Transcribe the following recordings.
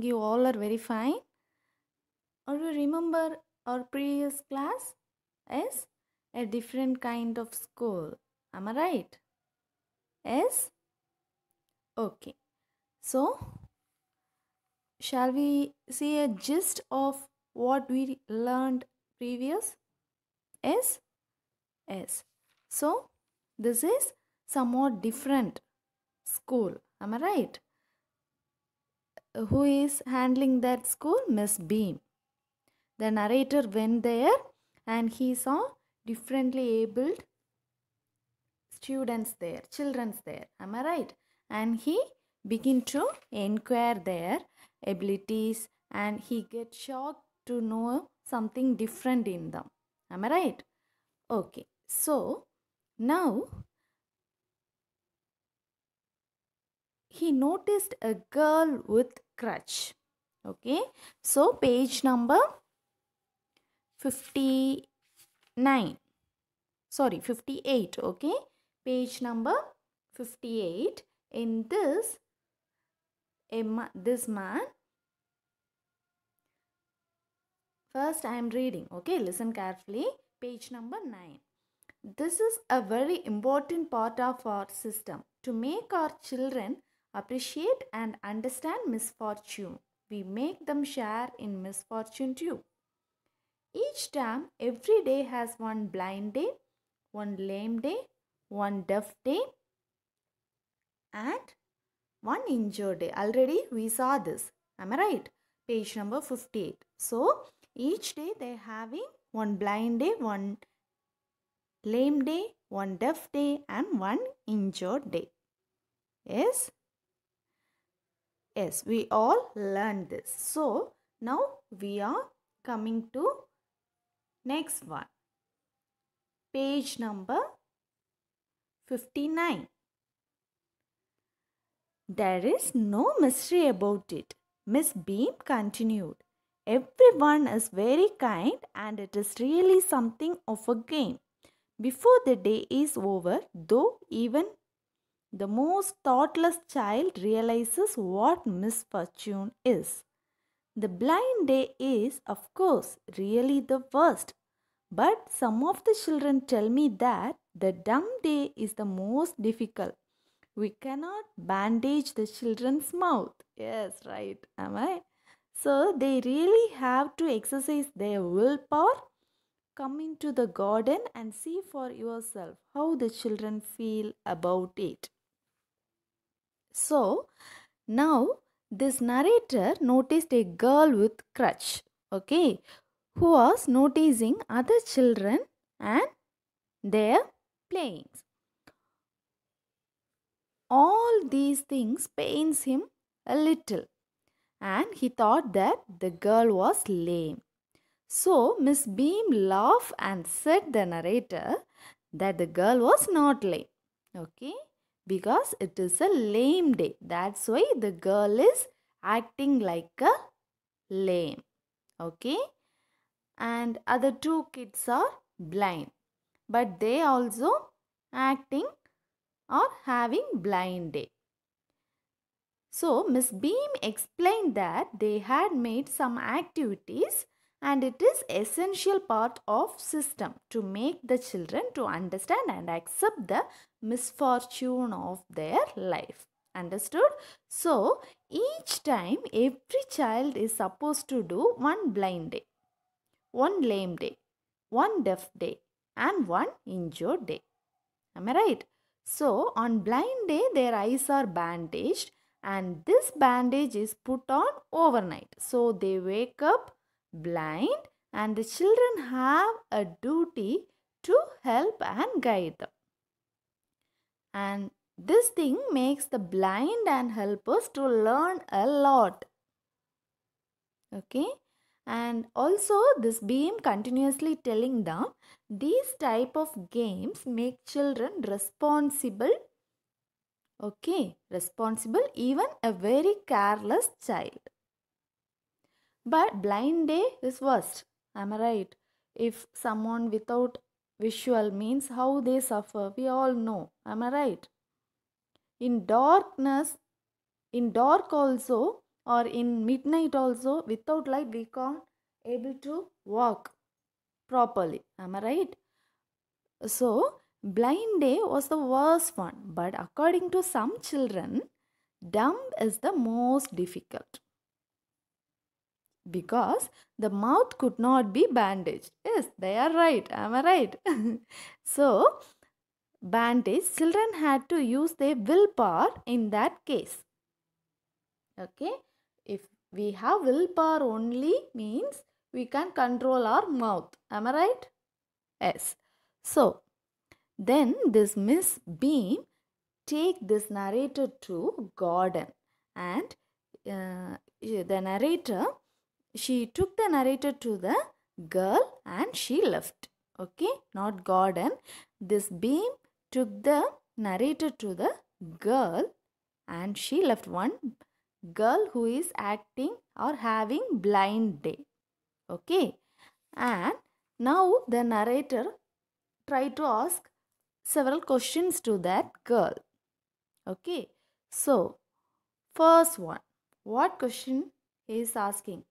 think you all are very fine. Or you remember our previous class as a different kind of school. Am I right? Yes? Okay. So, shall we see a gist of what we learned previous? Yes? Yes. So, this is somewhat different school. Am I right? who is handling that school? Miss Beam. The narrator went there and he saw differently abled students there, childrens there. Am I right? And he begin to inquire their abilities and he get shocked to know something different in them. Am I right? Okay. So, now he noticed a girl with crutch. Okay, so page number 59. Sorry, 58. Okay, page number 58. In this, a ma this man First, I am reading. Okay, listen carefully. Page number 9. This is a very important part of our system. To make our children appreciate and understand misfortune. We make them share in misfortune too. Each time, every day has one blind day, one lame day, one deaf day, and one injured day. Already we saw this. Am I right? Page number 58. So, each day they are having one blind day, one lame day, one deaf day and one injured day. Yes? Yes, we all learned this. So, now we are coming to next one. Page number 59. There is no mystery about it. Miss Beam continued. Everyone is very kind and it is really something of a game. Before the day is over, though even the most thoughtless child realizes what misfortune is. The blind day is, of course, really the worst. But some of the children tell me that the dumb day is the most difficult. We cannot bandage the children's mouth. Yes, right, am I? So they really have to exercise their willpower. Come into the garden and see for yourself how the children feel about it. So now this narrator noticed a girl with crutch, okay, who was noticing other children and their playings. All these things pains him a little and he thought that the girl was lame. So Miss Beam laughed and said the narrator that the girl was not lame. Okay because it is a lame day. That's why the girl is acting like a lame. Okay. And other two kids are blind. But they also acting or having blind day. So Miss Beam explained that they had made some activities and it is essential part of system to make the children to understand and accept the misfortune of their life understood so each time every child is supposed to do one blind day one lame day one deaf day and one injured day am i right so on blind day their eyes are bandaged and this bandage is put on overnight so they wake up blind and the children have a duty to help and guide them. And this thing makes the blind and helpers to learn a lot. Okay. And also this beam continuously telling them these type of games make children responsible. Okay. Responsible even a very careless child. But blind day is worst. Am I right? If someone without visual means how they suffer, we all know. Am I right? In darkness, in dark also or in midnight also, without light we can't able to walk properly. Am I right? So, blind day was the worst one. But according to some children, dumb is the most difficult because the mouth could not be bandaged. Yes, they are right. Am I right? so, bandage, children had to use their willpower in that case. Okay, if we have willpower only means we can control our mouth. Am I right? Yes. So, then this Miss Beam take this narrator to garden and uh, the narrator she took the narrator to the girl and she left. Okay, not garden. This beam took the narrator to the girl and she left one girl who is acting or having blind day. Okay, and now the narrator try to ask several questions to that girl. Okay, so first one, what question he is asking?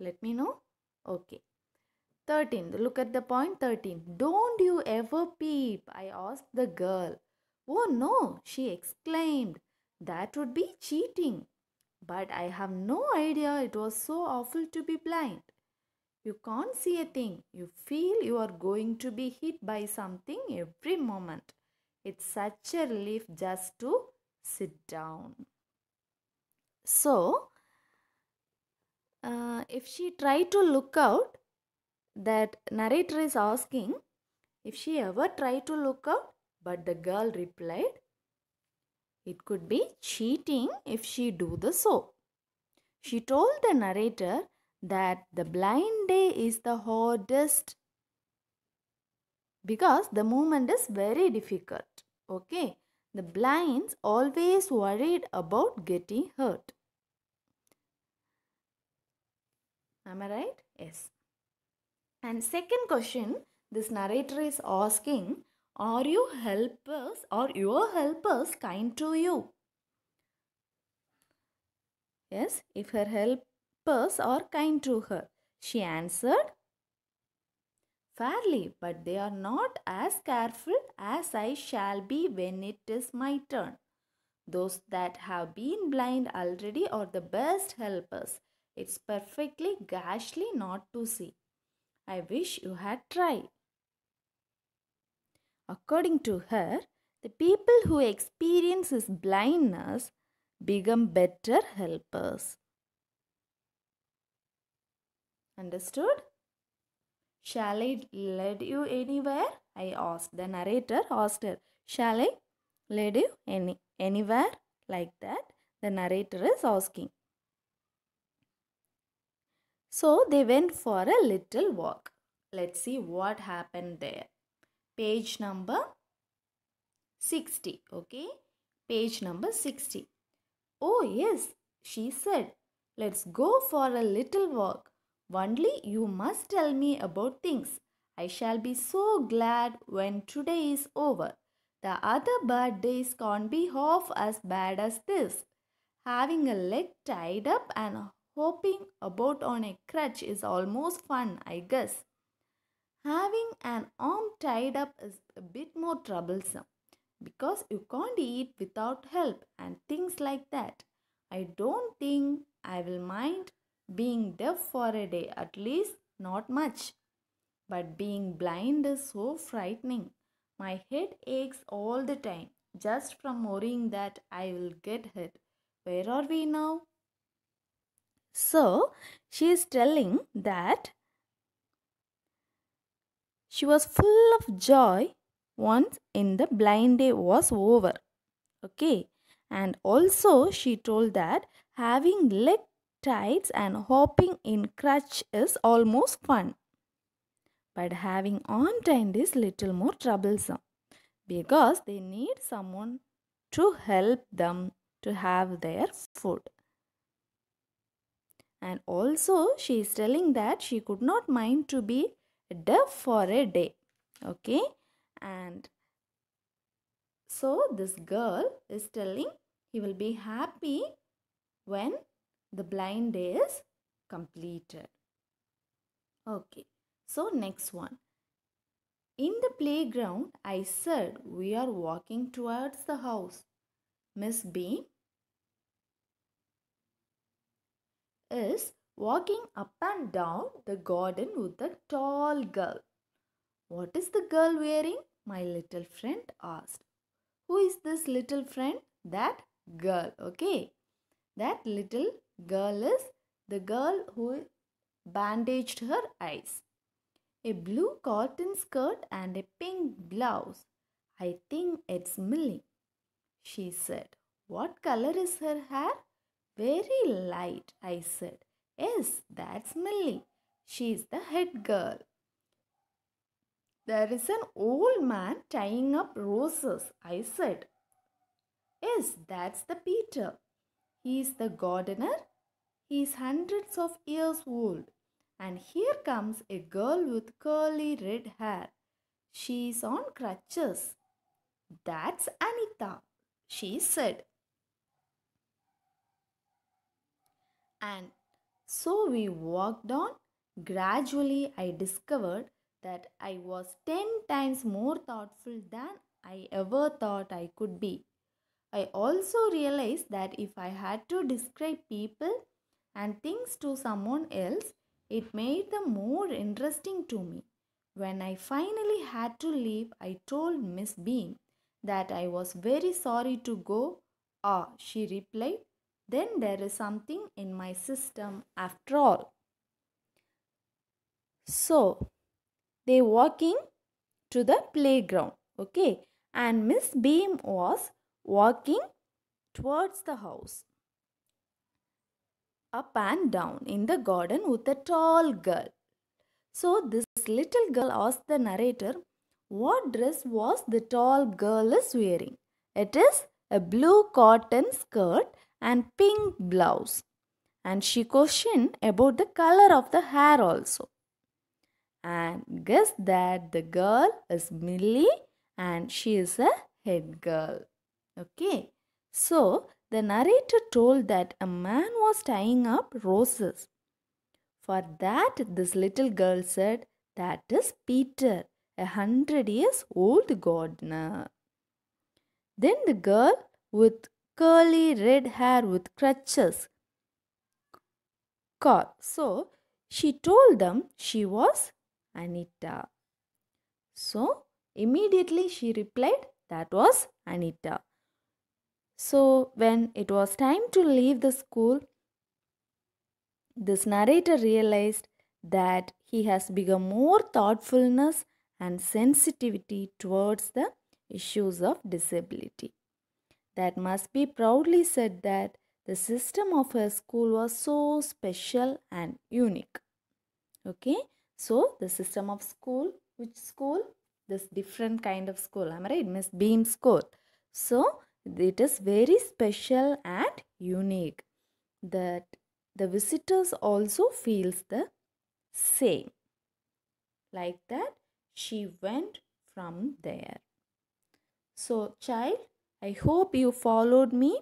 Let me know. Okay. 13. Look at the point 13. Don't you ever peep, I asked the girl. Oh no, she exclaimed. That would be cheating. But I have no idea it was so awful to be blind. You can't see a thing. You feel you are going to be hit by something every moment. It's such a relief just to sit down. So, uh, if she tried to look out, that narrator is asking if she ever tried to look out, but the girl replied, it could be cheating if she do the so. She told the narrator that the blind day is the hardest because the movement is very difficult. Okay, the blinds always worried about getting hurt. Am I right? Yes. And second question, this narrator is asking, are you helpers or your helpers kind to you? Yes, if her helpers are kind to her. She answered, fairly, but they are not as careful as I shall be when it is my turn. Those that have been blind already are the best helpers. It's perfectly ghastly not to see. I wish you had tried. According to her, the people who experience his blindness become better helpers. Understood? Shall I lead you anywhere? I asked. The narrator asked her, Shall I lead you any, anywhere? Like that, the narrator is asking. So they went for a little walk. Let's see what happened there. Page number 60. Okay. Page number 60. Oh, yes, she said. Let's go for a little walk. Only you must tell me about things. I shall be so glad when today is over. The other bad days can't be half as bad as this. Having a leg tied up and Hopping about on a crutch is almost fun, I guess. Having an arm tied up is a bit more troublesome because you can't eat without help and things like that. I don't think I will mind being deaf for a day, at least not much. But being blind is so frightening. My head aches all the time just from worrying that I will get hit. Where are we now? So, she is telling that she was full of joy once in the blind day was over. Okay. And also she told that having leg tights and hopping in crutch is almost fun. But having arm tied is little more troublesome because they need someone to help them to have their food. And also she is telling that she could not mind to be deaf for a day. Okay. And so this girl is telling he will be happy when the blind day is completed. Okay. So next one. In the playground, I said we are walking towards the house. Miss B is walking up and down the garden with a tall girl. What is the girl wearing? My little friend asked. Who is this little friend? That girl. Okay. That little girl is the girl who bandaged her eyes. A blue cotton skirt and a pink blouse. I think it's Millie. She said. What color is her hair? Very light, I said. Yes, that's Millie. She's the head girl. There is an old man tying up roses, I said. Yes, that's the Peter. He's the gardener. He's hundreds of years old. And here comes a girl with curly red hair. She's on crutches. That's Anita, she said. And so we walked on. Gradually, I discovered that I was 10 times more thoughtful than I ever thought I could be. I also realized that if I had to describe people and things to someone else, it made them more interesting to me. When I finally had to leave, I told Miss Bean that I was very sorry to go. Ah, she replied, then there is something in my system after all. So, they walking to the playground, okay? And Miss Beam was walking towards the house. Up and down in the garden with a tall girl. So, this little girl asked the narrator, what dress was the tall girl is wearing? It is a blue cotton skirt and pink blouse. And she questioned about the color of the hair also. And guess that the girl is Millie and she is a head girl. Okay. So, the narrator told that a man was tying up roses. For that, this little girl said, That is Peter, a hundred years old gardener. Then the girl, with curly red hair with crutches. So she told them she was Anita. So immediately she replied that was Anita. So when it was time to leave the school, this narrator realized that he has become more thoughtfulness and sensitivity towards the issues of disability that must be proudly said that the system of her school was so special and unique. Okay, so the system of school, which school? This different kind of school, am I right? Miss Beam school. So it is very special and unique that the visitors also feels the same. Like that, she went from there. So child, I hope you followed me.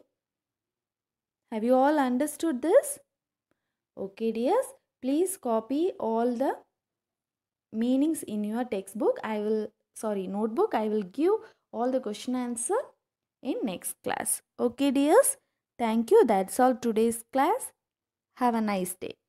Have you all understood this? Okay dears, please copy all the meanings in your textbook. I will, sorry, notebook. I will give all the question answer in next class. Okay dears, thank you. That's all today's class. Have a nice day.